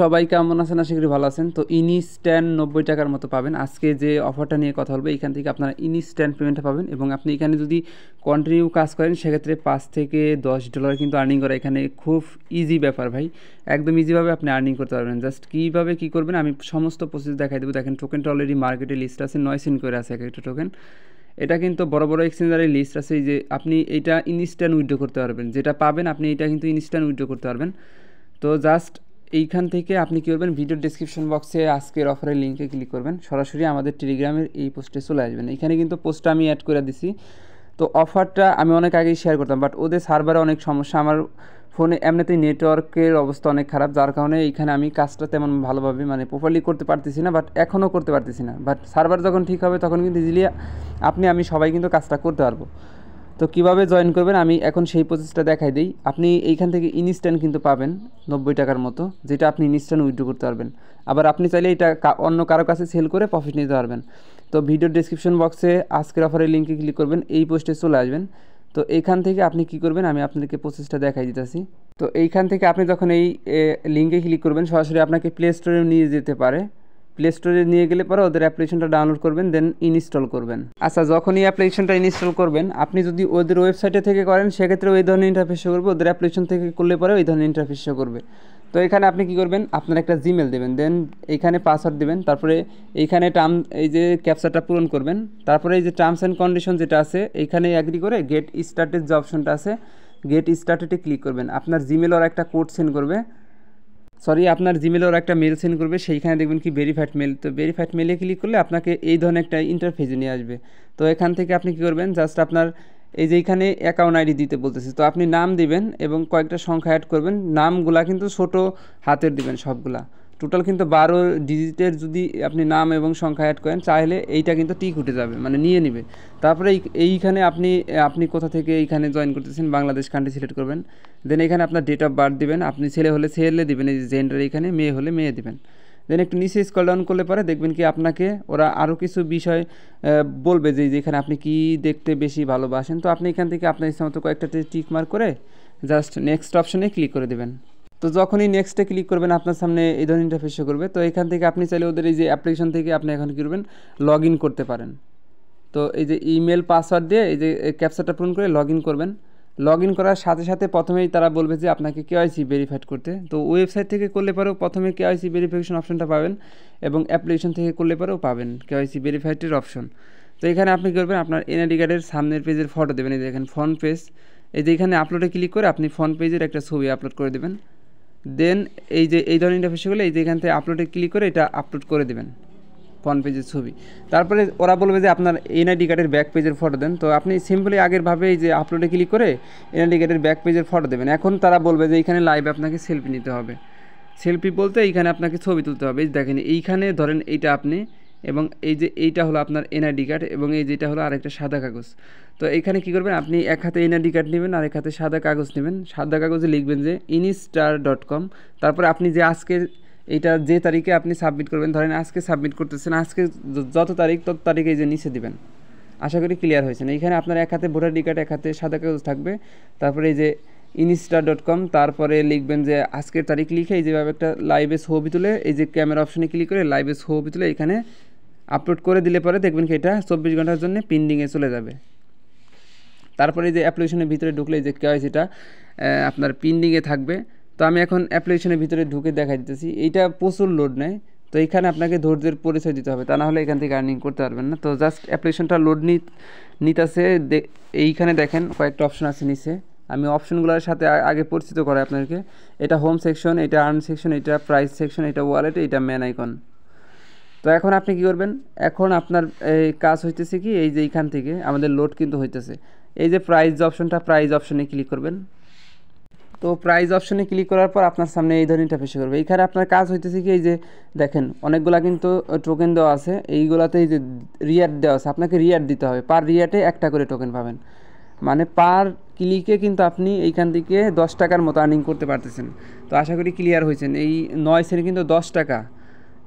সবাই কেমন আছেন আশা করি ভালো আছেন তো স্ট্যান্ড নব্বই টাকার মতো পাবেন আজকে যে অফারটা নিয়ে কথা বলবো এখান থেকে আপনারা স্ট্যান্ড পেমেন্টটা পাবেন এবং আপনি এখানে যদি কন্টিনিউ কাজ করেন সেক্ষেত্রে পাঁচ থেকে দশ ডলার কিন্তু আর্নিং করা এখানে খুব ইজি ব্যাপার ভাই একদম ইজিভাবে আপনি আর্নিং করতে পারবেন জাস্ট কীভাবে কী করবেন আমি সমস্ত প্রসেস দেখাই দেবো দেখেন টোকেনটা অলরেডি মার্কেটে লিস্ট আছে নয় সেন্ট করে আছে এক একটা টোকেন এটা কিন্তু বড় বড় এক্সচেঞ্জারের লিস্ট আছে যে আপনি এটা ইনস্ট্যান্ট উইড্রো করতে পারবেন যেটা পাবেন আপনি এটা কিন্তু ইনস্ট্যান্ট উইড্রো করতে পারবেন তো জাস্ট এইখান থেকে আপনি কী করবেন ভিডিও ডিসক্রিপশন বক্সে আজকের অফারের লিঙ্কে ক্লিক করবেন সরাসরি আমাদের টেলিগ্রামের এই পোস্টে চলে আসবেন এখানে কিন্তু পোস্টটা আমি অ্যাড করে দিছি তো অফারটা আমি অনেক আগেই শেয়ার করতাম বাট ওদের সার্ভারে অনেক সমস্যা আমার ফোনে এমনিতেই নেটওয়ার্কের অবস্থা অনেক খারাপ যার কারণে এইখানে আমি কাজটা তেমন ভালোভাবে মানে প্রপারলি করতে পারতেছি না বাট এখনও করতে পারতেছি না বাট সার্ভার যখন ঠিক হবে তখন কিন্তু ইজিলি আপনি আমি সবাই কিন্তু কাজটা করতে পারবো তো কিভাবে জয়েন করবেন আমি এখন সেই প্রসেসটা দেখাই দিই আপনি এইখান থেকে ইনস্ট্যান্ট কিন্তু পাবেন নব্বই টাকার মতো যেটা আপনি ইনস্ট্যান্ট উইড্রো করতে পারবেন আবার আপনি চাইলে এটা অন্য কারো কাছে সেল করে প্রফিট নিতে পারবেন তো ভিডিও ডিসক্রিপশন বক্সে আজকের অফারের লিঙ্কে ক্লিক করবেন এই পোস্টে চলে আসবেন তো এইখান থেকে আপনি কি করবেন আমি আপনাদেরকে প্রসেসটা দেখাই দিতেছি তো এইখান থেকে আপনি যখন এই লিঙ্কে ক্লিক করবেন সরাসরি আপনাকে প্লে স্টোরে নিয়ে যেতে পারে প্লে স্টোরে নিয়ে গেলে পরে ওদের অ্যাপ্লিকেশনটা ডাউনলোড করবেন দেন ইনস্টল করবেন আচ্ছা যখনই অ্যাপ্লিকেশনটা ইনস্টল করবেন আপনি যদি ওদের ওয়েবসাইটে থেকে করেন সেক্ষেত্রে ওই ধরনের ইন্টারফেস শো করবে ওদের অ্যাপ্লিকেশন থেকে করলে পরে ওই ধরনের ইন্টারফেস শো করবে তো এখানে আপনি কি করবেন আপনার একটা জিমেল দেবেন দেন এখানে পাসওয়ার্ড দেবেন তারপরে এইখানে টার্ম এই যে ক্যাপচারটা পূরণ করবেন তারপরে এই যে টার্মস অ্যান্ড কন্ডিশন যেটা আছে এখানে অ্যাগ্রি করে গেট স্টার্টেড যে অপশনটা আছে গেট স্টার্টেডে ক্লিক করবেন আপনার জিমেল ওরা একটা কোড সেন্ড করবে সরি আপনার জিমেলে ওরা একটা মেল সেন্ড করবে সেইখানে দেখবেন কি ভেরিফাইড মেল তো ভেরিফাইড মেলে ক্লিক করলে আপনাকে এই ধরনের একটা ইন্টারফেসে নিয়ে আসবে তো এখান থেকে আপনি কী করবেন জাস্ট আপনার এই যে এখানে অ্যাকাউন্ট আইডি দিতে বলতেছে তো আপনি নাম দিবেন এবং কয়েকটা সংখ্যা অ্যাড করবেন নামগুলা কিন্তু ছোট হাতের দিবেন সবগুলা টোটাল কিন্তু বারো ডিজিটের যদি আপনি নাম এবং সংখ্যা অ্যাড করেন চাইলে এইটা কিন্তু টিক উঠে যাবে মানে নিয়ে নেবে তারপরে এইখানে আপনি আপনি কোথা থেকে এইখানে জয়েন করতেছেন বাংলাদেশ কান্ট্রি সিলেক্ট করবেন দেন এখানে আপনার ডেট অফ বার্থ দিবেন আপনি ছেলে হলে ছেলে দিবেন এই জেন্ডার এখানে মেয়ে হলে মেয়ে দিবেন দেন একটু নিচে স্কল ডাউন করলে পরে দেখবেন কি আপনাকে ওরা আরও কিছু বিষয় বলবে যে যেখানে আপনি কি দেখতে বেশি ভালোবাসেন তো আপনি এখান থেকে আপনার ইচ্ছা মতো কয়েকটাতে টিক মার্ক করে জাস্ট নেক্সট অপশনে ক্লিক করে দেবেন তো যখনই নেক্সটে ক্লিক করবেন আপনার সামনে এই ধরনের ইন্টারফেস করবে তো এখান থেকে আপনি চাইলে ওদের এই যে অ্যাপ্লিকেশন থেকে আপনি এখন কী করবেন লগ করতে পারেন তো এই যে ইমেল পাসওয়ার্ড দিয়ে এই যে ক্যাপচারটা পূরণ করে লগ করবেন লগ করার সাথে সাথে প্রথমেই তারা বলবে যে আপনাকে কেওয়াইসি ভেরিফাইড করতে তো ওয়েবসাইট থেকে করলে পরেও প্রথমে কেওয়াইসি ভেরিফিকেশন অপশনটা পাবেন এবং অ্যাপ্লিকেশন থেকে করলে পরেও পাবেন কে আইসি ভেরিফাইডের অপশন তো এখানে আপনি কী করবেন আপনার এনআইডি কার্ডের সামনের পেজের ফটো দেবেন এই দেখেন ফ্রন্ট পেজ এই যে এখানে আপলোডে ক্লিক করে আপনি ফ্রন্ট পেজের একটা ছবি আপলোড করে দেবেন দেন এই যে এই ধরনের ইন্টারফেস হলে এই যে এখান থেকে আপলোডে ক্লিক করে এটা আপলোড করে দেবেন ফ্রন্ট পেজের ছবি তারপরে ওরা বলবে যে আপনার এনআইডি কার্ডের ব্যাক পেজের ফটো দেন তো আপনি সিম্পলি আগেরভাবে এই যে আপলোডে ক্লিক করে এনআইডি কার্ডের ব্যাক পেজের ফটো দেবেন এখন তারা বলবে যে এখানে লাইভে আপনাকে সেলফি নিতে হবে সেলফি বলতে এইখানে আপনাকে ছবি তুলতে হবে দেখেন এইখানে ধরেন এইটা আপনি এবং এই যে এইটা হলো আপনার এনআইডি কার্ড এবং এই যেটা হলো আরেকটা সাদা কাগজ তো এখানে কি করবেন আপনি এক হাতে এনআইডি কার্ড নেবেন আর এক হাতে সাদা কাগজ নেবেন সাদা কাগজে লিখবেন যে ইনিস্টার ডট কম তারপর আপনি যে আজকে এটা যে তারিখে আপনি সাবমিট করবেন ধরেন আজকে সাবমিট করতেছেন আজকে যত তারিখ তত তারিখে এই যে নিচে দিবেন আশা করি ক্লিয়ার হয়েছেন এখানে আপনার এক হাতে ভোটার ডি কার্ড এক হাতে সাদা কাগজ থাকবে তারপরে এই যে ইনস্টা ডট কম তারপরে লিখবেন যে আজকের তারিখ লিখে এই যেভাবে একটা লাইভে ছবি তুলে এই যে ক্যামেরা অপশনে ক্লিক করে লাইভে ছবি তুলে এখানে আপলোড করে দিলে পরে দেখবেন কি এটা চব্বিশ ঘন্টার জন্য পেন্ডিংয়ে চলে যাবে তারপরে যে অ্যাপ্লিকেশনের ভিতরে ঢুকলে যে কেওয়াইসিটা আপনার পেন্ডিংয়ে থাকবে তো আমি এখন অ্যাপ্লিকেশনের ভিতরে ঢুকে দেখা দিতেছি এইটা প্রচুর লোড নেয় তো এখানে আপনাকে ধৈর্যের পরিচয় দিতে হবে তা না হলে এখান থেকে আর্নিং করতে পারবেন না তো জাস্ট অ্যাপ্লিকেশনটা লোড নিতেছে এইখানে দেখেন কয়েকটা অপশন আছে নিচে আমি অপশনগুলোর সাথে আগে পরিচিত করাই আপনাদেরকে এটা হোম সেকশন এটা আর্ন সেকশন এটা প্রাইস সেকশন এটা ওয়ালেট এটা ম্যান আইকন তো এখন আপনি কি করবেন এখন আপনার এই কাজ হইতেছে কি এই যে এইখান থেকে আমাদের লোড কিন্তু হইতেছে এই যে প্রাইজ অপশনটা প্রাইজ অপশনে ক্লিক করবেন তো প্রাইজ অপশনে ক্লিক করার পর আপনার সামনে এই ধরনের ইন্টারফেস করবে এইখানে আপনার কাজ হইতেছে কি এই যে দেখেন অনেকগুলা কিন্তু টোকেন দেওয়া আছে এইগুলাতে এই যে রিয়ার দেওয়া আছে আপনাকে রিয়ার দিতে হবে পার রিয়াটে একটা করে টোকেন পাবেন মানে পার ক্লিকে কিন্তু আপনি এইখান থেকে দশ টাকার মতো আর্নিং করতে পারতেছেন তো আশা করি ক্লিয়ার হয়েছেন এই নয় সেন্ট কিন্তু দশ টাকা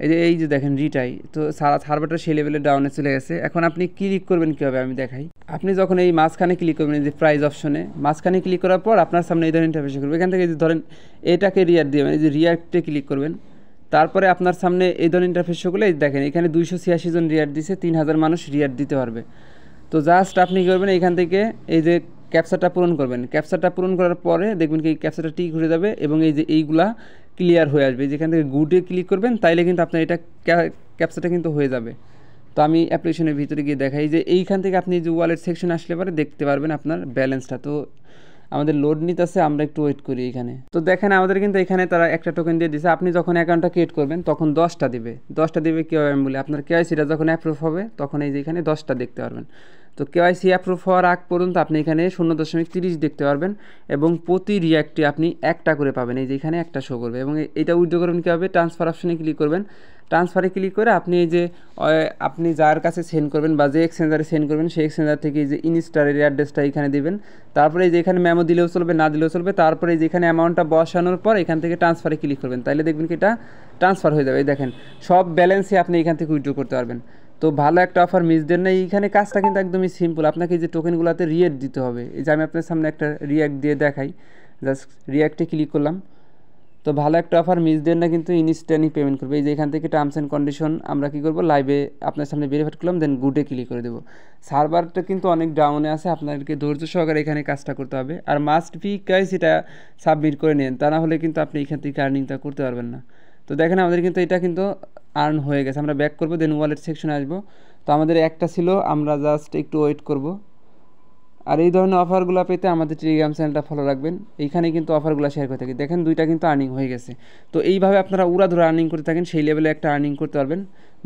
এই যে এই যে দেখেন রিটাই তো সারা সার্ভারটা সেই লেভেলে ডাউনে চলে গেছে এখন আপনি ক্লিক করবেন কীভাবে আমি দেখাই আপনি যখন এই মাঝখানে ক্লিক করবেন যে প্রাইজ অপশনে মাঝখানে ক্লিক করার পর আপনার সামনে এই ধরনের ইন্টারফেস করবে এখান থেকে যে ধরেন এটাকে রিয়ার দিবেন এই যে রিয়ারটে ক্লিক করবেন তারপরে আপনার সামনে এই ধরনের ইন্টারফেস করলে দেখেন এখানে দুইশো ছিয়াশি জন রিয়ার দিছে তিন হাজার মানুষ রিয়ার দিতে পারবে তো জাস্ট আপনি কী করবেন এখান থেকে এই যে ক্যাপচারটা পূরণ করবেন ক্যাপচারটা পূরণ করার পরে দেখবেন কি এই ক্যাপচারটা টিক ঘুরে যাবে এবং এই যে এইগুলা ক্লিয়ার হয়ে আসবে যেখান থেকে গুডে ক্লিক করবেন তাইলে কিন্তু আপনার এটা ক্যাপচাটা কিন্তু হয়ে যাবে তো আমি অ্যাপ্লিকেশনের ভিতরে গিয়ে দেখাই যে এইখান থেকে আপনি যে ওয়ালেট সেকশন আসলে পরে দেখতে পারবেন আপনার ব্যালেন্সটা তো আমাদের লোড নিতেছে আমরা একটু ওয়েট করি এখানে তো দেখেন আমাদের কিন্তু এখানে তারা একটা টোকেন দিয়ে দিছে আপনি যখন অ্যাকাউন্টটা ক্রিয়েট করবেন তখন দশটা দিবে দশটা দিবে কেউ আমি বলি আপনার কেওয়াইসিটা যখন অ্যাপ্রুভ হবে তখন এই যে এখানে দশটা দেখতে পারবেন তো কেওয়াইসি অ্যাপ্রুভ হওয়ার আগ পর্যন্ত আপনি এখানে শূন্য দশমিক তিরিশ দেখতে পারবেন এবং প্রতি রিয়াক্টে আপনি একটা করে পাবেন এই যে এখানে একটা শো করবে এবং এটা উইথড্র করবেন কী হবে ট্রান্সফার অপশানে ক্লিক করবেন ট্রান্সফারে ক্লিক করে আপনি এই যে আপনি যার কাছে সেন্ড করবেন বা যে এক্সচেঞ্জারে সেন্ড করবেন সেই এক্সচেঞ্জার থেকে এই যে ইনস্টারের অ্যাড্রেসটা এখানে দেবেন তারপরে যে এখানে ম্যামো দিলেও চলবে না দিলেও চলবে তারপরে যেখানে অ্যামাউন্টটা বসানোর পর এখান থেকে ট্রান্সফারে ক্লিক করবেন তাহলে দেখবেন কি এটা ট্রান্সফার হয়ে যাবে এই দেখেন সব ব্যালেন্সই আপনি এখান থেকে উইথড্র করতে পারবেন তো ভালো একটা অফার মিস দেন না এইখানে কাজটা কিন্তু একদমই সিম্পল আপনাকে যে টোকেনগুলোতে রিয়েক্ট দিতে হবে এই যে আমি আপনার সামনে একটা রিয়্যাক্ট দিয়ে দেখাই জাস্ট রিয়্যাক্টে ক্লিক করলাম তো ভালো একটা অফার মিস দেন না কিন্তু ইনস্ট্যান্টই পেমেন্ট করবে এই যে এখান থেকে টার্মস অ্যান্ড কন্ডিশন আমরা কী করবো লাইভে আপনার সামনে ভেরিফাইড করলাম দেন গুডে ক্লিক করে দেবো সার্ভারটা কিন্তু অনেক ডাউনে আছে আপনাদেরকে ধৈর্য সহকারে এখানে কাজটা করতে হবে আর মাস্ট বি কাজ এটা সাবমিট করে নেন তা না হলে কিন্তু আপনি এখান থেকে আর্নিংটা করতে পারবেন না তো দেখেন আমাদের কিন্তু এটা কিন্তু আর্ন হয়ে গেছে আমরা ব্যাক করবো দেন ওয়ালেট সেকশনে আসবো তো আমাদের একটা ছিল আমরা জাস্ট একটু ওয়েট করব আর এই ধরনের অফারগুলো পেতে আমাদের টেলিগ্রাম চ্যানেলটা ফলো রাখবেন এইখানে কিন্তু অফারগুলো শেয়ার করে থাকি দেখেন দুইটা কিন্তু আর্নিং হয়ে গেছে তো এইভাবে আপনারা ধরে আর্নিং করতে থাকেন সেই লেভেলে একটা আর্নিং করতে পারবেন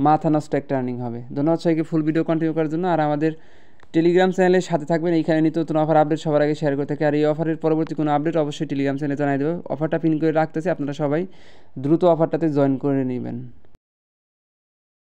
মাথা নষ্ট একটা আর্নিং হবে ধন্যবাদ সবাইকে ফুল ভিডিও কন্টিনিউ করার জন্য আর আমাদের টেলিগ্রাম চ্যানেলের সাথে থাকবেন এইখানে নিত্য নতুন অফার আপডেট সবার আগে শেয়ার করে থাকে আর এই অফারের পরবর্তী কোনো আপডেট অবশ্যই টেলিগ্রাম চ্যানেলে জানাই দেবে অফারটা পিন করে রাখতেছে আপনারা সবাই দ্রুত অফারটাতে জয়েন করে নেবেন